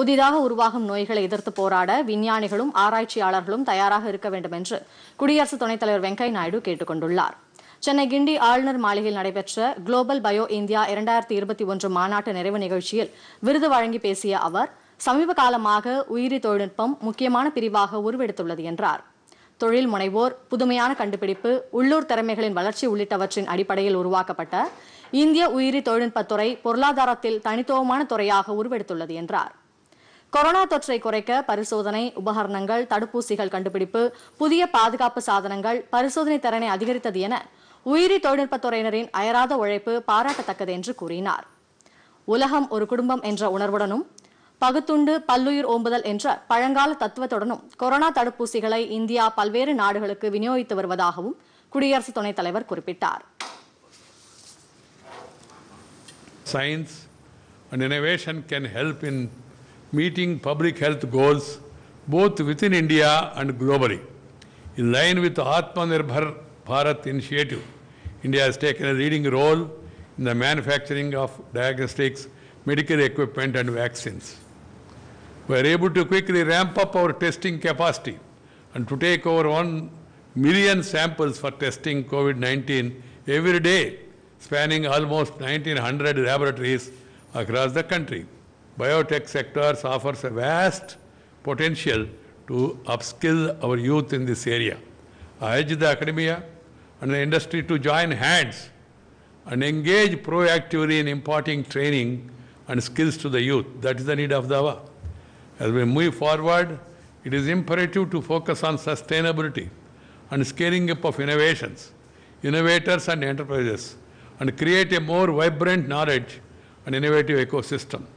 புதிதாக உருவாகும் நோய்களை எதிர்த்து போராட விஞ்ஞானிகளும் ஆராய்ச்சியாளர்களும் தயாராக இருக்க வேண்டும் என்று குடியரசு துணைத் தலைவர் வெங்கையா நாயுடு கேட்டுக் கொண்டுள்ளார் சென்னை கிண்டி ஆளுநர் மாளிகையில் நடைபெற்ற குளோபல் பயோ இந்தியா இரண்டாயிரத்தி இருபத்தி ஒன்று மாநாட்டு நிறைவு நிகழ்ச்சியில் விருது வழங்கி பேசிய அவர் சமீப காலமாக உயிரி தொழில்நுட்பம் முக்கியமான பிரிவாக உருவெடுத்துள்ளது என்றார் தொழில் முனைவோர் புதுமையான கண்டுபிடிப்பு உள்ளூர் திறமைகளின் வளர்ச்சி உள்ளிட்டவற்றின் அடிப்படையில் உருவாக்கப்பட்ட இந்திய உயிரி தொழில்நுட்பத்துறை பொருளாதாரத்தில் தனித்துவமான துறையாக உருவெடுத்துள்ளது என்றார் கொரோனா தொற்றை குறைக்க பரிசோதனை உபகரணங்கள் தடுப்பூசிகள் கண்டுபிடிப்பு புதிய பாதுகாப்பு சாதனங்கள் பரிசோதனை திறனை அதிகரித்தது என உயிரி தொழில்நுட்பத்துறையினரின் அயராத உழைப்பு பாராட்டத்தக்கது என்று கூறினார் உலகம் ஒரு குடும்பம் என்ற உணர்வுடனும் பகுத்துண்டு பல்லுயிர் ஓம்புதல் என்ற பழங்கால தத்துவத்துடனும் கொரோனா தடுப்பூசிகளை இந்தியா பல்வேறு நாடுகளுக்கு விநியோகித்து வருவதாகவும் குடியரசு துணைத் தலைவர் குறிப்பிட்டார் Science and innovation can help in meeting public health goals both within India and globally. In line with the Atmanirbhar Bharat initiative, India has taken a leading role in the manufacturing of diagnostics, medical equipment and vaccines. We are able to quickly ramp up our testing capacity and to take over 1 million samples for testing COVID-19 every day, spanning almost 1900 laboratories across the country biotech sectors offers a vast potential to upskill our youth in this area. I urge the academia and the industry to join hands and engage proactively in imparting training and skills to the youth. That is the need of the hour. As we move forward, it is imperative to focus on sustainability and scaling up of innovations, innovators and enterprises, and create a more vibrant knowledge and innovative ecosystem.